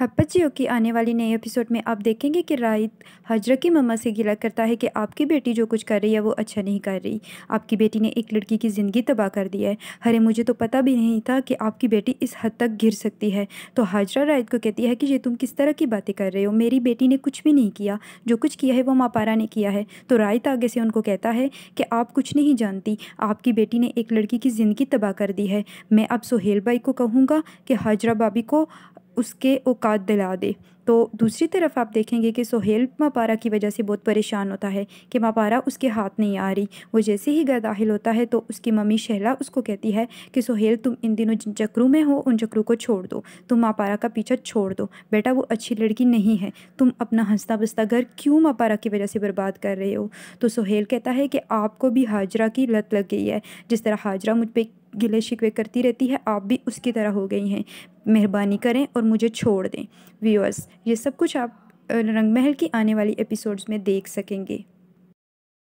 हप्पचियो की आने वाली नए एपिसोड में आप देखेंगे कि राहित हजरा की मम्मा से गिला करता है कि आपकी बेटी जो कुछ कर रही है वो अच्छा नहीं कर रही आपकी बेटी ने एक लड़की की ज़िंदगी तबाह कर दी है अरे मुझे तो पता भी नहीं था कि आपकी बेटी इस हद तक घिर सकती है तो हाजरा राहित को कहती है कि ये तुम किस तरह की बातें कर रहे हो मेरी बेटी ने कुछ भी नहीं किया जो कुछ किया है वो मापारा ने किया है तो राहित आगे से उनको कहता है कि आप कुछ नहीं जानती आपकी बेटी ने एक लड़की की ज़िंदगी तबाह कर दी है मैं अब सोहेल भाई को कहूँगा कि हाजरा भाभी को उसके औकात दिला दे तो दूसरी तरफ आप देखेंगे कि सोहेल मापारा की वजह से बहुत परेशान होता है कि मापारा उसके हाथ नहीं आ रही वो जैसे ही घर दाखिल होता है तो उसकी मम्मी शहला उसको कहती है कि सोहेल तुम इन दिनों जिन चक्रू में हो उन चक्रू को छोड़ दो तुम मापारा का पीछा छोड़ दो बेटा वो अच्छी लड़की नहीं है तुम अपना हंसता बसता घर क्यों मापारा की वजह से बर्बाद कर रहे हो तो सोहेल कहता है कि आपको भी हाजरा की लत लग गई है जिस तरह हाजरा मुझ पर गिले शिकवे करती रहती है आप भी उसकी तरह हो गई हैं मेहरबानी करें और मुझे छोड़ दें व्यूअर्स ये सब कुछ आप रंग महल की आने वाली एपिसोड्स में देख सकेंगे